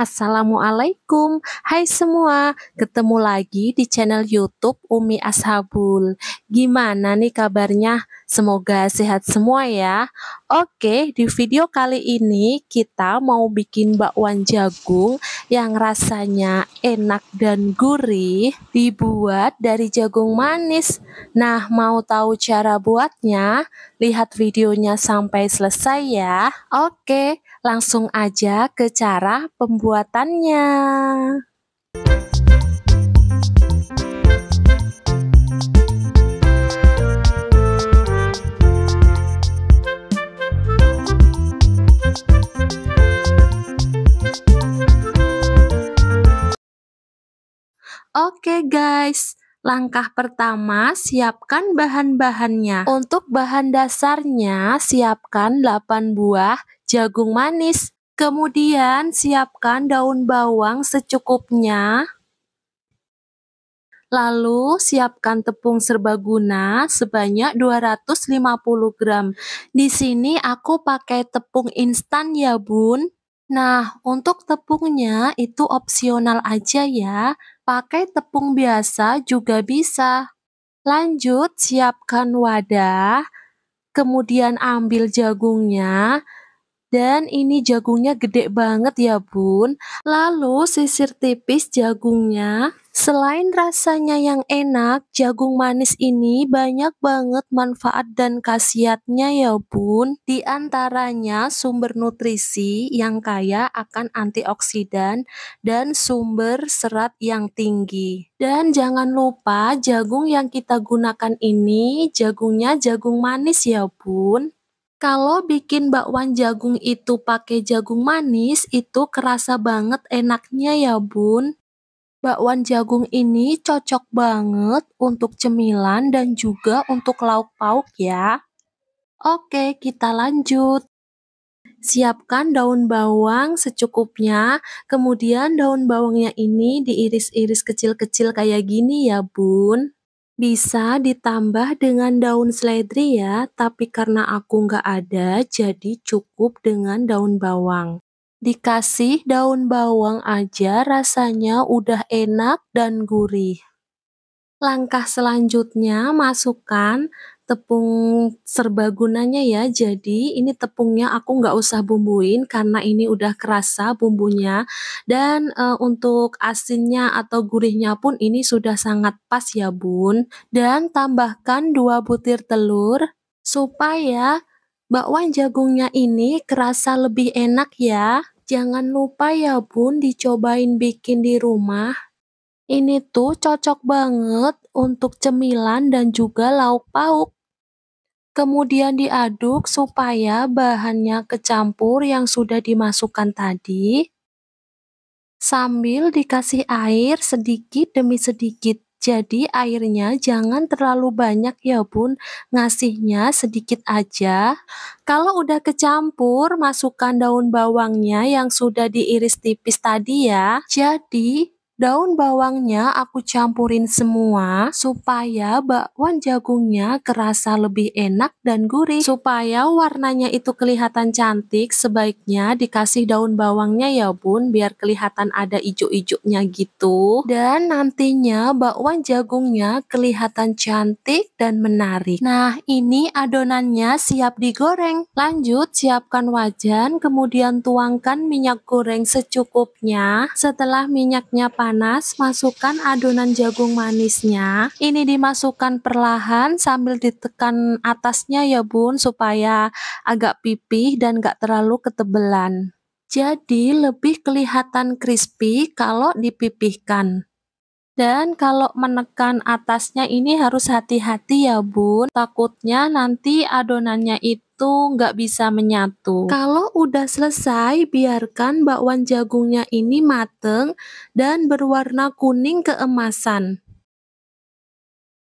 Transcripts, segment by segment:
Assalamualaikum Hai semua Ketemu lagi di channel youtube Umi Ashabul Gimana nih kabarnya? Semoga sehat semua ya Oke di video kali ini Kita mau bikin bakwan jagung Yang rasanya enak dan gurih Dibuat dari jagung manis Nah mau tahu cara buatnya? Lihat videonya sampai selesai ya. Oke, langsung aja ke cara pembuatannya. Oke okay guys, Langkah pertama, siapkan bahan-bahannya. Untuk bahan dasarnya, siapkan 8 buah jagung manis. Kemudian siapkan daun bawang secukupnya. Lalu siapkan tepung serbaguna sebanyak 250 gram. Di sini aku pakai tepung instan ya bun. Nah, untuk tepungnya itu opsional aja ya. Pakai tepung biasa juga bisa. Lanjut, siapkan wadah, kemudian ambil jagungnya, dan ini jagungnya gede banget ya bun. Lalu sisir tipis jagungnya. Selain rasanya yang enak, jagung manis ini banyak banget manfaat dan khasiatnya ya bun. Di antaranya sumber nutrisi yang kaya akan antioksidan dan sumber serat yang tinggi. Dan jangan lupa jagung yang kita gunakan ini jagungnya jagung manis ya bun. Kalau bikin bakwan jagung itu pakai jagung manis, itu kerasa banget enaknya ya bun. Bakwan jagung ini cocok banget untuk cemilan dan juga untuk lauk pauk ya. Oke, kita lanjut. Siapkan daun bawang secukupnya, kemudian daun bawangnya ini diiris-iris kecil-kecil kayak gini ya bun. Bisa ditambah dengan daun seledri ya, tapi karena aku nggak ada, jadi cukup dengan daun bawang. Dikasih daun bawang aja rasanya udah enak dan gurih. Langkah selanjutnya masukkan tepung serbagunanya ya. Jadi ini tepungnya aku nggak usah bumbuin karena ini udah kerasa bumbunya dan e, untuk asinnya atau gurihnya pun ini sudah sangat pas ya bun. Dan tambahkan 2 butir telur supaya bakwan jagungnya ini kerasa lebih enak ya. Jangan lupa ya bun dicobain bikin di rumah. Ini tuh cocok banget untuk cemilan dan juga lauk pauk kemudian diaduk supaya bahannya kecampur yang sudah dimasukkan tadi sambil dikasih air sedikit demi sedikit. Jadi airnya jangan terlalu banyak ya bun, ngasihnya sedikit aja. Kalau udah kecampur, masukkan daun bawangnya yang sudah diiris tipis tadi ya. Jadi Daun bawangnya aku campurin semua supaya bakwan jagungnya kerasa lebih enak dan gurih. Supaya warnanya itu kelihatan cantik, sebaiknya dikasih daun bawangnya ya bun, biar kelihatan ada ijuk-ijuknya gitu. Dan nantinya bakwan jagungnya kelihatan cantik dan menarik. Nah, ini adonannya siap digoreng. Lanjut, siapkan wajan, kemudian tuangkan minyak goreng secukupnya. Setelah minyaknya panas, panas, masukkan adonan jagung manisnya. Ini dimasukkan perlahan sambil ditekan atasnya ya bun, supaya agak pipih dan gak terlalu ketebelan. Jadi lebih kelihatan crispy kalau dipipihkan. Dan kalau menekan atasnya ini harus hati-hati ya bun, takutnya nanti adonannya itu nggak bisa menyatu. Kalau udah selesai, biarkan bakwan jagungnya ini mateng dan berwarna kuning keemasan.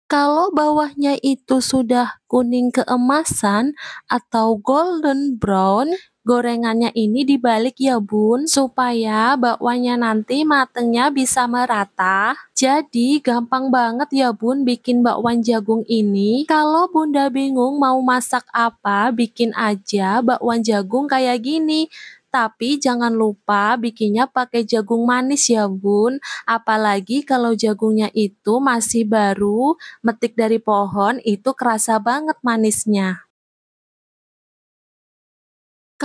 Kalau bawahnya itu sudah kuning keemasan atau golden brown, gorengannya ini dibalik ya bun supaya bakwannya nanti matengnya bisa merata jadi gampang banget ya bun bikin bakwan jagung ini kalau bunda bingung mau masak apa bikin aja bakwan jagung kayak gini tapi jangan lupa bikinnya pakai jagung manis ya bun. Apalagi kalau jagungnya itu masih baru, metik dari pohon itu kerasa banget manisnya.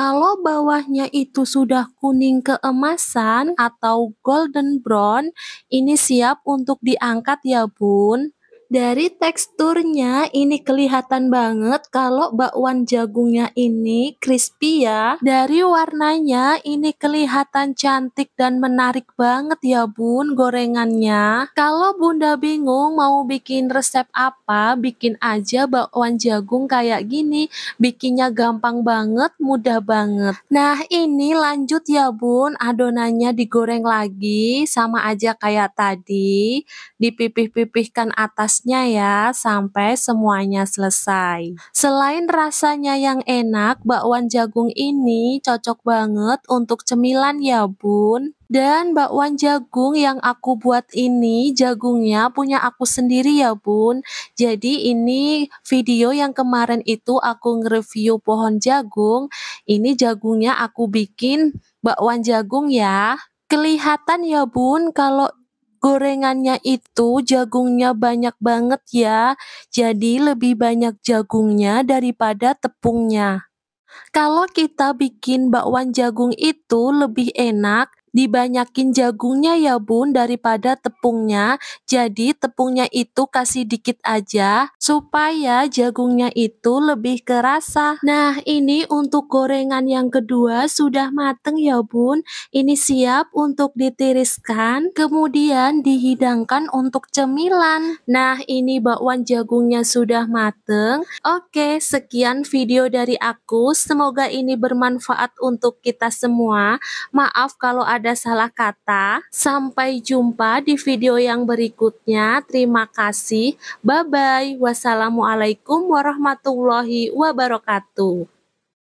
Kalau bawahnya itu sudah kuning keemasan atau golden brown, ini siap untuk diangkat ya bun. Dari teksturnya ini kelihatan banget kalau bakwan jagungnya ini crispy ya. Dari warnanya ini kelihatan cantik dan menarik banget ya bun gorengannya. Kalau bunda bingung mau bikin resep apa, bikin aja bakwan jagung kayak gini. Bikinnya gampang banget, mudah banget. Nah ini lanjut ya bun, adonannya digoreng lagi sama aja kayak tadi. Dipipih-pipihkan atas sepuasnya ya sampai semuanya selesai. Selain rasanya yang enak, bakwan jagung ini cocok banget untuk cemilan ya bun. Dan bakwan jagung yang aku buat ini, jagungnya punya aku sendiri ya bun. Jadi ini video yang kemarin itu aku nge-review pohon jagung. Ini jagungnya aku bikin bakwan jagung ya. Kelihatan ya bun kalau gorengannya itu jagungnya banyak banget ya. Jadi lebih banyak jagungnya daripada tepungnya. Kalau kita bikin bakwan jagung itu lebih enak Dibanyakin jagungnya ya bun daripada tepungnya. Jadi tepungnya itu kasih dikit aja supaya jagungnya itu lebih kerasa. Nah ini untuk gorengan yang kedua sudah mateng ya bun. Ini siap untuk ditiriskan kemudian dihidangkan untuk cemilan. Nah ini bakwan jagungnya sudah mateng. Oke sekian video dari aku. Semoga ini bermanfaat untuk kita semua. Maaf kalau ada ada salah kata. Sampai jumpa di video yang berikutnya. Terima kasih. Bye-bye. Wassalamualaikum warahmatullahi wabarakatuh.